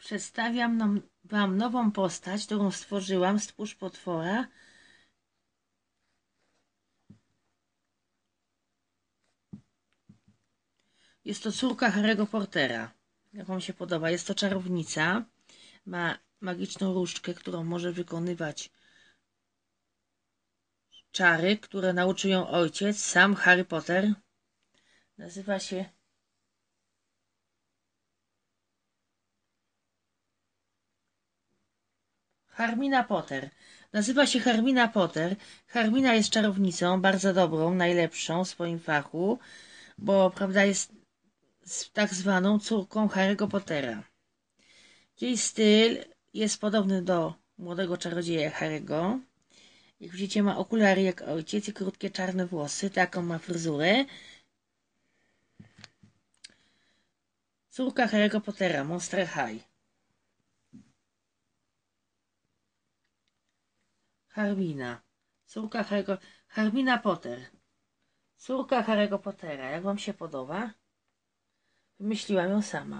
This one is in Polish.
Przedstawiam nam, Wam nową postać, którą stworzyłam z tchórz potwora. Jest to córka Harry'ego Portera, jak Wam się podoba. Jest to czarownica, ma magiczną różdżkę, którą może wykonywać czary, które nauczył ją ojciec, sam Harry Potter. Nazywa się Harmina Potter. Nazywa się Harmina Potter. Harmina jest czarownicą, bardzo dobrą, najlepszą w swoim fachu, bo prawda jest tak zwaną córką Harry'ego Pottera. Jej styl jest podobny do młodego czarodzieja Harry'ego. Jak widzicie ma okulary jak ojciec i krótkie czarne włosy, taką ma fryzurę. Córka Harry'ego Pottera, Monster High. Harmina. Córka Harry'ego... Harmina Potter. Córka Harry'ego Pottera. Jak wam się podoba? Wymyśliłam ją sama.